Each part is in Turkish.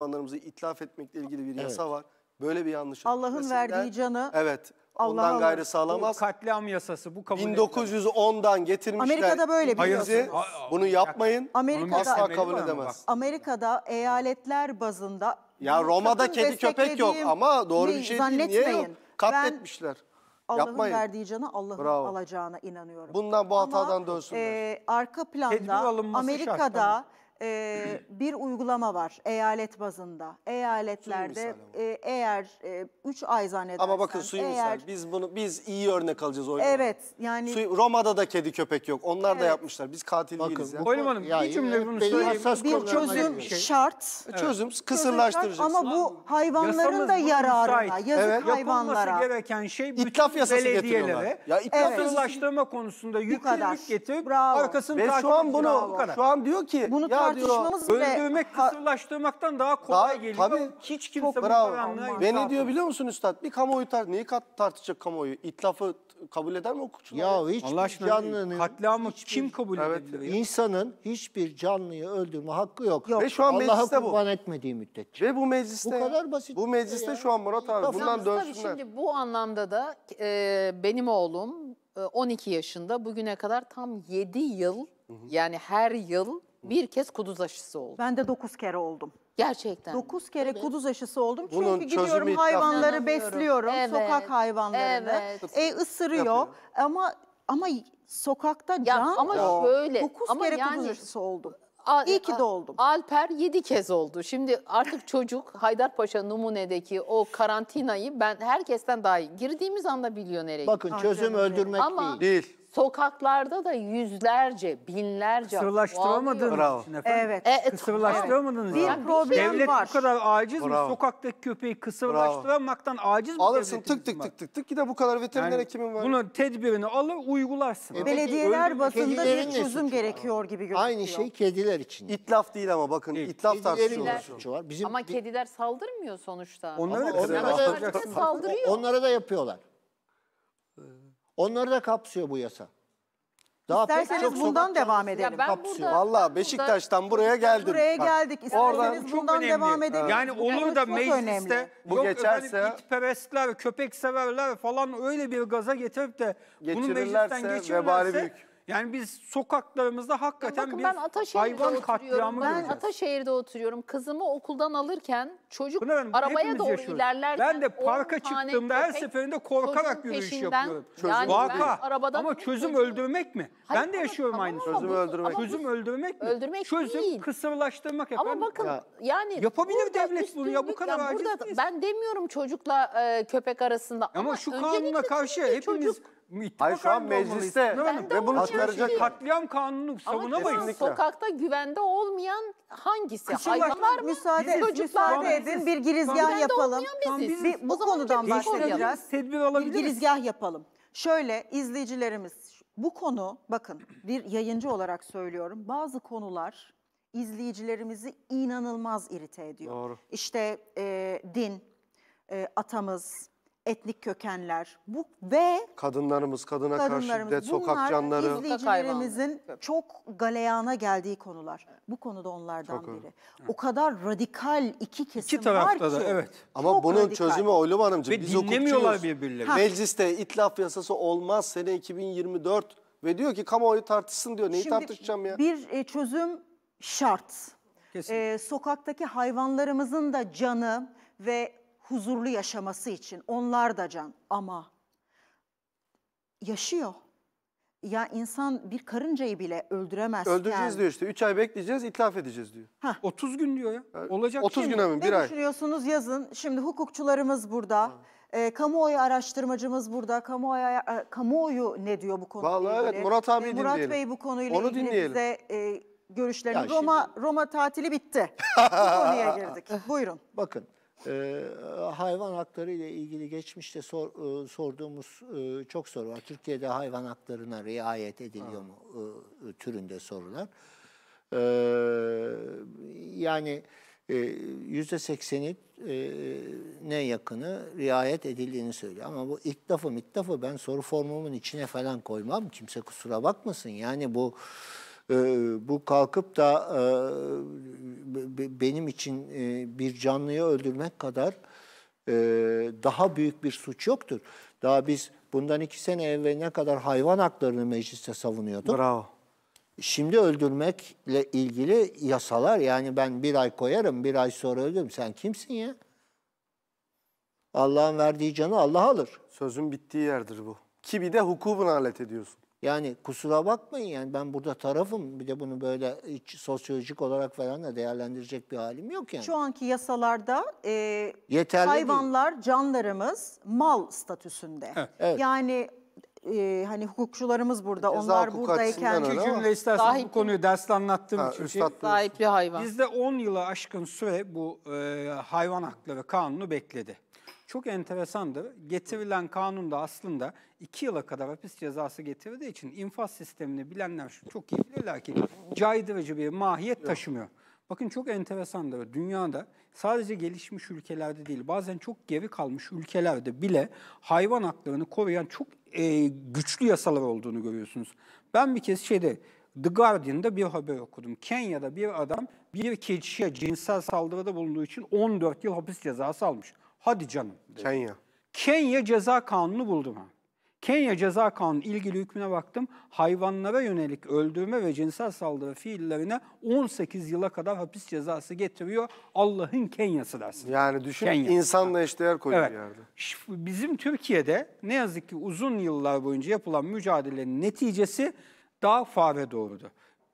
Müslümanlarımızı itlaf etmekle ilgili bir yasa var. Böyle bir yanlış. Allah'ın verdiği canı Evet. Allah ondan Allah. gayrı Bu sağlamaz. katliam yasası bu kabul 1910'dan getirmişler. Amerika'da böyle İngiliz'i. biliyorsunuz. Bunu yapmayın. Amerika'da- asla kabul edemez. Amerika'da eyaletler bazında Ya Roma'da kedi köpek yok ama doğru bir şey değil. Niye yok? zannetmeyin. Katletmişler. Allah'ın verdiği canı Allah'ın alacağına inanıyorum. Bundan bu hatadan Ama, dönsünler. e, arka planda alınması şart, Amerika'da e, bir uygulama var eyalet bazında. Eyaletlerde e, eğer 3 e, ay zannedersen. Ama bakın suyu eğer, misal biz bunu biz iyi örnek alacağız oyunu. Evet yani. Suyu, Roma'da da kedi köpek yok onlar evet. da yapmışlar biz katil bakın, değiliz. Bakın Hanım bir cümle bunu söyleyeyim. Bir çözüm şey. şart. Evet. Çözüm kısırlaştıracağız. Ama bu hayvanların da yararına yazık evet. hayvanlara. Yapılması gereken şey bütün İtlaf yasası belediyelere ya, itlaf kısırlaştırma konusunda yükümlülük getirip arkasını takip Ve şu an bunu şu an diyor ki bunu ya tartışmamız diyor. bile... Öldürmek, kısırlaştırmaktan daha kolay daha, geliyor. Tabii, Hiç kimse çok, bu karanlığa... Ve ne diyor biliyor musun üstad? Bir kamuoyu tar neyi kat tartışacak kamuoyu? İtlafı kabul eder mi hukukçular? Ya hiç canlının... Katliamı hiçbir, kim kabul evet, edebilir? Ya? İnsanın hiçbir canlıyı öldürme hakkı yok. yok. Ve şu an Allah'a mecliste bu. kurban etmediği müddetçe. Ve bu mecliste... Bu kadar basit. Bu mecliste şey ya. şu an Murat abi bundan dönsünler. Tabii şimdi bu anlamda da e, benim oğlum 12 e, yaşında bugüne kadar tam 7 yıl hı hı. yani her yıl bir kez kuduz aşısı oldum. Ben de dokuz kere oldum. Gerçekten. Dokuz kere Evet. kuduz aşısı oldum. Çünkü çözümü gidiyorum hayvanları besliyorum. Evet, Sokak hayvanlarını. evet. E ısırıyor Yapıyor. ama ama sokakta Ya can ama şöyle, Dokuz ama kere yani- kuduz aşısı oldum. İyi ki de oldum. Alper yedi kez oldu. Şimdi artık çocuk Haydarpaşa numunedeki o karantinayı ben herkesten daha iyi. Girdiğimiz anda biliyor nereye Bakın çözüm öldürmek Ama- değil. Değil. Sokaklarda da yüzlerce, binlerce Sırlaştıramadığınız Bravo. Evet. efendim. Evet. E, e Kısırlaştıramadınız. Bir problem Devlet var. bu kadar aciz mi? Bravo. Sokaktaki köpeği kısırlaştıramaktan aciz mi Alırsın Tık tık tık tık tık Ki de bu kadar veteriner Yani hekimin var. Bunun tedbirini alır uygularsın. E, Belediyeler basında bir çözüm gerekiyor gibi gözüküyor. Aynı şey kediler için. İtlaf değil ama bakın Evet. itlaf Kedilerin var. Bizim Ama kediler saldırmıyor sonuçta. Onları onlara da- saldırıyor. onlara da yapıyorlar. Onları da kapsıyor bu yasa. Daha İsterseniz bundan devam edelim. Ya ben kapsıyor. burada- Valla Beşiktaş'tan buraya geldim. Buraya geldik. İsterseniz oradan bundan devam edelim. Yani olur da çok önemli. mecliste Bu yok geçerse- efendim itperestler, köpek severler falan öyle bir gaza getirip de bunu Geçirirlerse meclisten geçirirlerse vebali büyük. Yani biz sokaklarımızda hakikaten bir hayvan katliamı Ben Ataşehir'de oturuyorum. Kızımı okuldan alırken çocuk Hanım, arabaya doğru yaşıyoruz. ilerlerken Ben de parka çıktığımda her seferinde korkarak yürüyüş peşinden- yapıyorum. Çözüm. Yani Vaka. arabadan Ama çözüm öldürmek mi? Hayır, ben de yaşıyorum tamam aynı ama öldürmek. Çözüm öldürmek mi? Öldürmek çözüm değil. kısırlaştırmak Ama bakın Ya, yani yapabilir devlet bunu ya, bu kadar aciz burada- Ben demiyorum çocukla e, köpek arasında ama, şu öncelikle kanuna karşı hepimiz çocuk- ittifak Hayır, şu an mecliste ve bunu onu çıkaracak yaşayayım. Katliam kanunu savunamayız. Ama sokakta güvende olmayan hangisi? Kışınlar- Hayvanlar mı? Müsaade, müsaade edin bir girizgah Güvende yapalım. olmayan Bir- bu konudan kimseyi koruyalım. başlayacağız. Tedbir Bir alabiliriz. girizgah yapalım. Şöyle izleyicilerimiz bu konu bakın bir yayıncı olarak söylüyorum. Bazı konular izleyicilerimizi inanılmaz irite ediyor. Doğru. İşte e, din, e, atamız, etnik kökenler bu ve kadınlarımız kadına kadınlarımız, karşı şiddet, sokak canları izleyicilerimizin çok galeyana geldiği konular. Bu konuda onlardan çok biri. Evet. O kadar radikal iki kesim iki tarafta var da, ki. Evet. Ama çok bunun radikal. çözümü Oylum Hanımcığım ve biz dinlemiyorlar birbirlerini. Mecliste itlaf yasası olmaz sene 2024 ve diyor ki kamuoyu tartışsın diyor. Neyi Şimdi, tartışacağım ya? Bir e, çözüm şart. Ee, sokaktaki hayvanlarımızın da canı ve huzurlu yaşaması için onlar da can ama yaşıyor. Ya insan bir karıncayı bile öldüremez. Öldüreceğiz diyor işte. üç ay bekleyeceğiz, itlaf edeceğiz diyor. Heh. 30 gün diyor ya. Olacak 30 gün mi? Bir ne ay. düşünüyorsunuz yazın. Şimdi hukukçularımız burada. E, kamuoyu araştırmacımız burada. Kamuoyu, e, kamuoyu ne diyor bu konuyla Vallahi evet Murat abi e, Murat dinleyelim. Murat Bey bu konuyla Onu ilgili dinleyelim. bize e, görüşlerini. Roma, şimdi... Roma tatili bitti. bu konuya girdik. Buyurun. Bakın ee, hayvan hakları ile ilgili geçmişte sor, e, sorduğumuz e, çok soru var. Türkiye'de hayvan haklarına riayet ediliyor ha. mu e, türünde sorular. Ee, yani yüzde sekseni ne yakını riayet edildiğini söylüyor. Ama bu itlafı mitlafı ben soru formumun içine falan koymam. Kimse kusura bakmasın. Yani bu ee, bu kalkıp da e, benim için e, bir canlıyı öldürmek kadar e, daha büyük bir suç yoktur. Daha biz bundan iki sene evvel ne kadar hayvan haklarını mecliste savunuyorduk. Bravo. Şimdi öldürmekle ilgili yasalar yani ben bir ay koyarım bir ay sonra öldürürüm. Sen kimsin ya? Allah'ın verdiği canı Allah alır. Sözün bittiği yerdir bu. Ki bir de hukukun alet ediyorsun. Yani kusura bakmayın yani ben burada tarafım. Bir de bunu böyle hiç sosyolojik olarak falan da değerlendirecek bir halim yok yani. Şu anki yasalarda e, Yeterli hayvanlar, canlarımız mal statüsünde. Evet. Yani e, hani hukukçularımız burada, Ceza onlar hukuku buradayken. açısından cümle istersen bu konuyu derste anlattığım Ha, için. üstad şey- buyursun. hayvan. Bizde 10 yıla aşkın süre bu e, hayvan hakları kanunu bekledi çok enteresandı. Getirilen kanunda aslında iki yıla kadar hapis cezası getirdiği için infaz sistemini bilenler çok iyi bilirler ki caydırıcı bir mahiyet taşımıyor. Bakın çok enteresandır. Dünyada sadece gelişmiş ülkelerde değil bazen çok geri kalmış ülkelerde bile hayvan haklarını koruyan çok e, güçlü yasalar olduğunu görüyorsunuz. Ben bir kez şeyde The Guardian'da bir haber okudum. Kenya'da bir adam bir keçiye cinsel saldırıda bulunduğu için 14 yıl hapis cezası almış. Hadi canım. Dedi. Kenya. Kenya ceza kanunu buldum ha. Kenya Ceza Kanunu ilgili hükmüne baktım. Hayvanlara yönelik öldürme ve cinsel saldırı fiillerine 18 yıla kadar hapis cezası getiriyor. Allah'ın Kenya'sı dersin. Yani düşün Kenya'sı. insanla eşdeğer koyuyor evet. yerde. Bizim Türkiye'de ne yazık ki uzun yıllar boyunca yapılan mücadelenin neticesi daha fare doğrudur.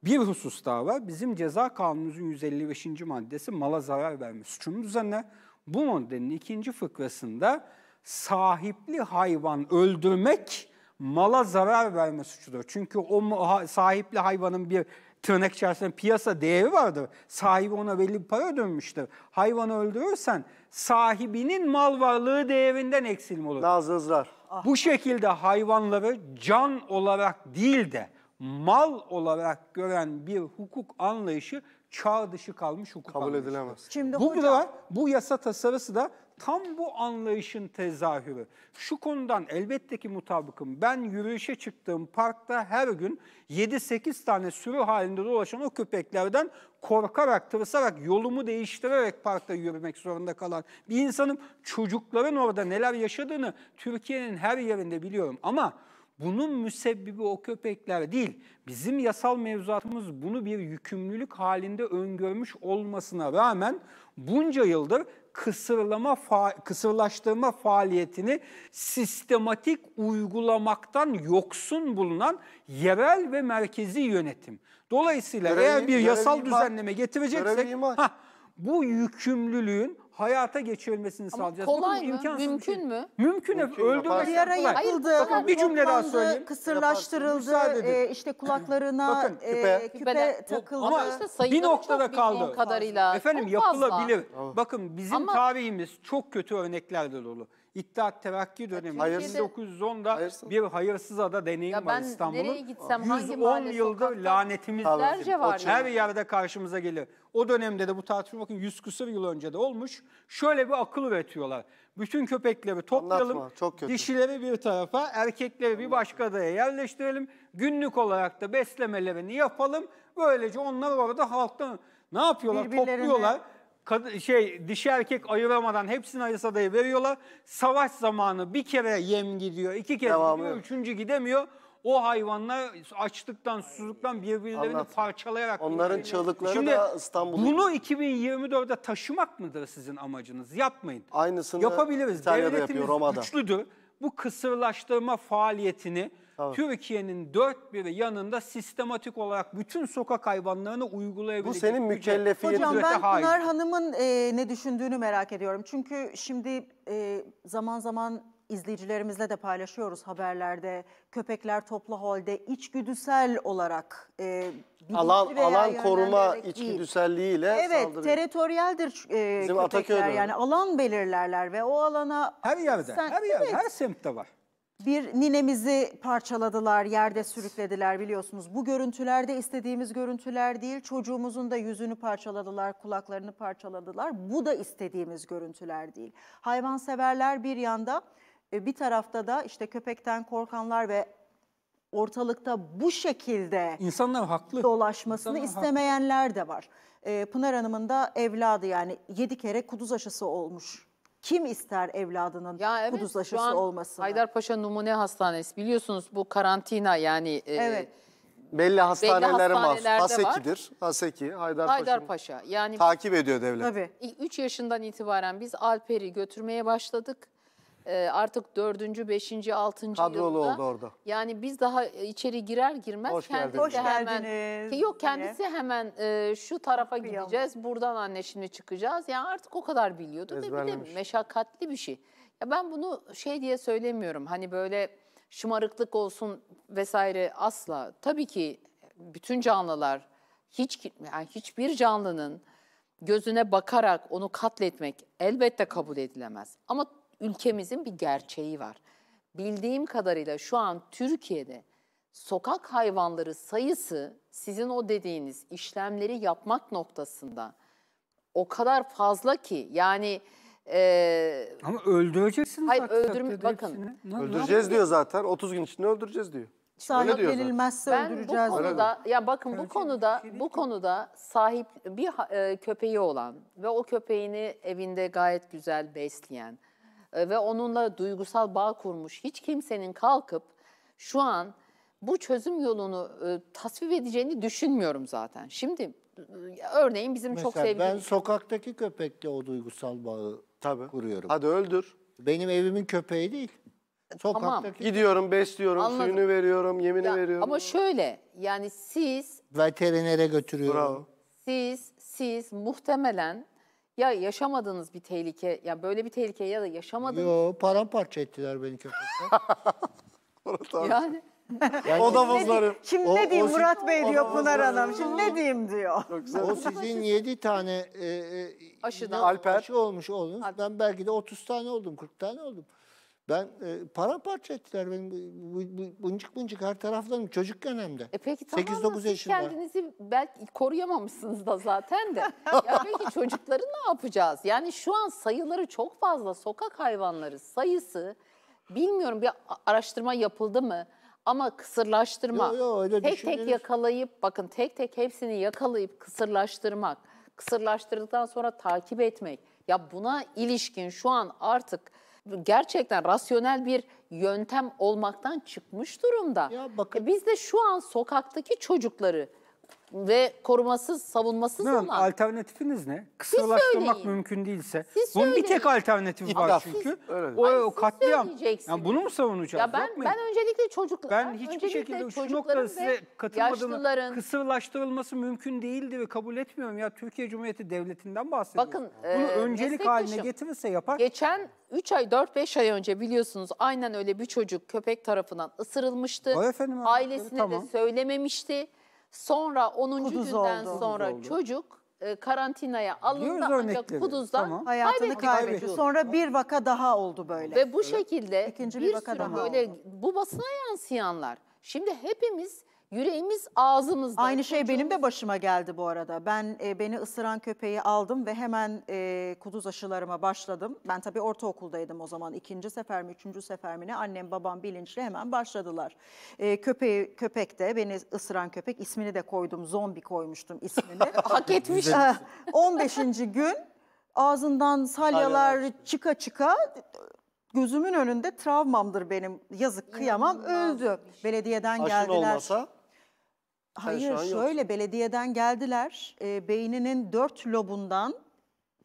Bir husus daha var. Bizim ceza kanunumuzun 155. maddesi mala zarar verme suçunu düzenler. Bu maddenin ikinci fıkrasında sahipli hayvan öldürmek mala zarar verme suçudur. Çünkü o sahipli hayvanın bir tırnak içerisinde piyasa değeri vardır. Sahibi ona belli bir para ödünmüştür. Hayvanı öldürürsen sahibinin mal varlığı değerinden eksilme olur. Nazızlar. Ah. Bu şekilde hayvanları can olarak değil de mal olarak gören bir hukuk anlayışı çağ dışı kalmış hukuk Kabul anlayışıdır. edilemez. Şimdi bu, hocam... da, bu yasa tasarısı da tam bu anlayışın tezahürü. Şu konudan elbette ki mutabıkım. Ben yürüyüşe çıktığım parkta her gün 7-8 tane sürü halinde dolaşan o köpeklerden korkarak, tırsarak, yolumu değiştirerek parkta yürümek zorunda kalan bir insanım. Çocukların orada neler yaşadığını Türkiye'nin her yerinde biliyorum ama bunun müsebbibi o köpekler değil. Bizim yasal mevzuatımız bunu bir yükümlülük halinde öngörmüş olmasına rağmen bunca yıldır kısırlama fa kısırlaştırma faaliyetini sistematik uygulamaktan yoksun bulunan yerel ve merkezi yönetim. Dolayısıyla görevim, eğer bir yasal düzenleme getireceksek ha, bu yükümlülüğün hayata geçirilmesini Ama sağlayacağız. Kolay Bakın, mı? Mümkün şey. mü? Mümkün. Mümkün Öldürmek bir yara yapıldı. Hayır, Bakın bir cümle daha söyleyeyim. Kısırlaştırıldı. E, işte kulaklarına Bakın, küpe, e, küpe Küpeden. takıldı. Ama işte bir noktada kaldı. Kadarıyla. Efendim çok yapılabilir. Bakın bizim Ama... tarihimiz çok kötü örneklerle dolu. İttihat Terakki dönemi Hayırsız. 1910'da hayırsız. bir hayırsız ada deneyim ya var İstanbul'un. Nereye gitsem 110 hangi yılda lanetimiz var her yerde karşımıza gelir. O dönemde de bu tartışma bakın 100 küsur yıl önce de olmuş. Şöyle bir akıl üretiyorlar. Bütün köpekleri toplayalım. Anlatma, çok kötü. Dişileri bir tarafa, erkekleri Anlatma. bir başka adaya yerleştirelim. Günlük olarak da beslemelerini yapalım. Böylece onlar orada halktan ne yapıyorlar? Topluyorlar kad- şey dişi erkek ayıramadan hepsini Aris Adayı veriyorlar. Savaş zamanı bir kere yem gidiyor, iki kere Devamı gidiyor, yok. üçüncü gidemiyor. O hayvanlar açlıktan, susuzluktan birbirlerini Anlat. parçalayarak... Onların çığlıkları Şimdi da İstanbul'da. Bunu 2024'de taşımak mıdır sizin amacınız? Yapmayın. Aynısını Yapabiliriz. İtalya'da yapıyor Devletimiz Roma'da. güçlüdür. Bu kısırlaştırma faaliyetini Tabii. Türkiye'nin dört biri yanında sistematik olarak bütün sokak hayvanlarını uygulayabilecek. Bu senin mükellefiyetin. Hocam ben Pınar Hanım'ın e, ne düşündüğünü merak ediyorum. Çünkü şimdi e, zaman zaman izleyicilerimizle de paylaşıyoruz haberlerde. Köpekler toplu halde içgüdüsel olarak e, alan alan koruma içgüdüselliğiyle evet, Evet, teritoriyeldir e, Bizim köpekler Ataköy'de yani öyle. alan belirlerler ve o alana her yerde, sen, her yerde, evet. her semtte var. Bir ninemizi parçaladılar, yerde sürüklediler biliyorsunuz. Bu görüntülerde istediğimiz görüntüler değil. Çocuğumuzun da yüzünü parçaladılar, kulaklarını parçaladılar. Bu da istediğimiz görüntüler değil. Hayvanseverler bir yanda, e, bir tarafta da işte köpekten korkanlar ve ortalıkta bu şekilde insanlar haklı dolaşmasını İnsanlar istemeyenler haklı. de var. E, Pınar Hanım'ın da evladı yani 7 kere kuduz aşısı olmuş kim ister evladının ya evet, kuduz aşısı olmasını? Haydarpaşa Numune Hastanesi biliyorsunuz bu karantina yani e, evet. e, belli hastanelere var. Haseki'dir. Haseki Haydarpaşa. Haydarpaşa. Yani takip ediyor devlet. Tabii. 3 yaşından itibaren biz Alper'i götürmeye başladık. Ee, artık dördüncü, beşinci, altıncı Kadrolu yılda. oldu orada. Yani biz daha içeri girer girmez Hoş kendisi geldiniz. Hoş geldiniz. Ki yok kendisi diye. hemen e, şu tarafa Kıyamam. gideceğiz. Buradan anne şimdi çıkacağız. Yani artık o kadar biliyordu ve bir de meşakkatli bir şey. Ya ben bunu şey diye söylemiyorum. Hani böyle şımarıklık olsun vesaire asla. Tabii ki bütün canlılar hiç yani hiçbir canlının gözüne bakarak onu katletmek elbette kabul edilemez. Ama ülkemizin bir gerçeği var. Bildiğim kadarıyla şu an Türkiye'de sokak hayvanları sayısı sizin o dediğiniz işlemleri yapmak noktasında o kadar fazla ki yani e, ama öldüreceksiniz. Hayır öldürme bakın. Ne, öldüreceğiz ne diyor zaten. 30 gün içinde öldüreceğiz diyor. Sağlık verilmezse ben öldüreceğiz. Bu konuda ya bakın bu konuda şey bu konuda sahip bir e, köpeği olan ve o köpeğini evinde gayet güzel besleyen e, ve onunla duygusal bağ kurmuş hiç kimsenin kalkıp şu an bu çözüm yolunu e, tasvip edeceğini düşünmüyorum zaten. Şimdi e, örneğin bizim Mesela çok sevdiğimiz... ben sokaktaki köpekle o duygusal bağı Tabii. kuruyorum. Hadi öldür. Benim evimin köpeği değil. E, sokaktaki tamam. Gidiyorum, besliyorum, Anladım. suyunu veriyorum, yemini ya, veriyorum. Ama şöyle yani siz... Veterinere götürüyorum. Bravo. Siz, siz muhtemelen ya yaşamadığınız bir tehlike, ya böyle bir tehlike ya da yaşamadığınız... Yo paramparça ettiler beni köpekler. Murat abi. Yani... Yani o da muzdarip. Şimdi ne diyeyim Murat Bey diyor Pınar Hanım. Şimdi ne diyeyim diyor. O sizin yedi tane e, e, Alper. aşı olmuş oldunuz. Ben belki de otuz tane oldum, kırk tane oldum. Ben e, paramparça ettiler benim bu, bu, buncuk buncuk her taraflarım çocuk dönemde. E peki tamam 8, 9 siz yaşında. kendinizi belki koruyamamışsınız da zaten de. ya peki çocukları ne yapacağız? Yani şu an sayıları çok fazla sokak hayvanları sayısı bilmiyorum bir araştırma yapıldı mı? Ama kısırlaştırma, yo, yo, öyle tek tek yakalayıp bakın tek tek hepsini yakalayıp kısırlaştırmak, kısırlaştırdıktan sonra takip etmek. Ya buna ilişkin şu an artık gerçekten rasyonel bir yöntem olmaktan çıkmış durumda. Ya bakın, e, biz de şu an sokaktaki çocukları ve korumasız, savunmasız ne, olan. Alternatifiniz ne? Kısalaştırmak mümkün değilse. Siz Bunun bir tek alternatif var siz, çünkü. O, o katliam. Yani bunu mu savunacağız? Ya ben, ben öncelikle çocuklar. Ben hiçbir şekilde şu noktada size katılmadığımı kısırlaştırılması mümkün değildi ve kabul etmiyorum. Ya Türkiye Cumhuriyeti Devleti'nden bahsediyorum. Bakın, bunu e, öncelik haline getirirse yapar. Geçen 3 ay 4-5 ay önce biliyorsunuz aynen öyle bir çocuk köpek tarafından ısırılmıştı. efendim, Ailesine tamam. de söylememişti. Sonra 10. Kuduz günden oldu. sonra oldu. çocuk e, karantinaya alındı ancak örnekleri. Tamam. Hayatını kaybetti. Sonra bir vaka daha oldu böyle. Ve bu şekilde İkinci bir bir, vaka sürü daha böyle bu basına yansıyanlar. Şimdi hepimiz Yüreğimiz ağzımızda. Aynı Çocuğumuz... şey benim de başıma geldi bu arada. Ben e, beni ısıran köpeği aldım ve hemen e, kuduz aşılarıma başladım. Ben tabii ortaokuldaydım o zaman. İkinci sefer mi, üçüncü sefer mi ne annem babam bilinçli hemen başladılar. E, köpeği, köpek de beni ısıran köpek ismini de koydum. Zombi koymuştum ismini. Hak etmiş. 15. Eh, gün ağzından salyalar çıka çıka gözümün önünde travmamdır benim. Yazık kıyamam öldü. Şey. Belediyeden Aşın geldiler. olmasa? Hayır şöyle yok. belediyeden geldiler. E, beyninin dört lobundan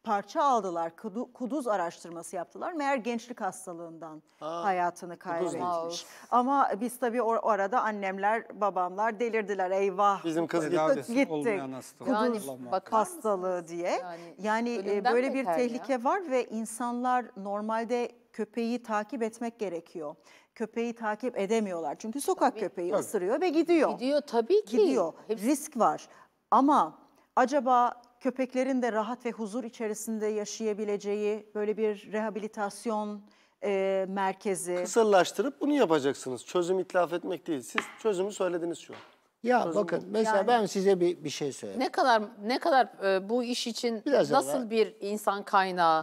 parça aldılar. Kudu, kuduz araştırması yaptılar. Meğer gençlik hastalığından Aa, hayatını kaybetmiş. Ama biz tabii o arada annemler, babamlar delirdiler. Eyvah. Bizim kız gitti. Gittik. Kuduz yani, bakar hastalığı diye. Yani, yani e, böyle bir tehlike ya. var ve insanlar normalde köpeği takip etmek gerekiyor. Köpeği takip edemiyorlar. Çünkü sokak tabii. köpeği tabii. ısırıyor ve gidiyor. Gidiyor tabii ki. Gidiyor. Hepsi... Risk var. Ama acaba köpeklerin de rahat ve huzur içerisinde yaşayabileceği böyle bir rehabilitasyon e, merkezi. Kısırlaştırıp bunu yapacaksınız. Çözüm itlaf etmek değil. Siz çözümü söylediniz şu an. Ya Çözüm bakın mesela yani, ben size bir bir şey söyleyeyim. Ne kadar ne kadar e, bu iş için Biraz nasıl evvel, bir insan kaynağı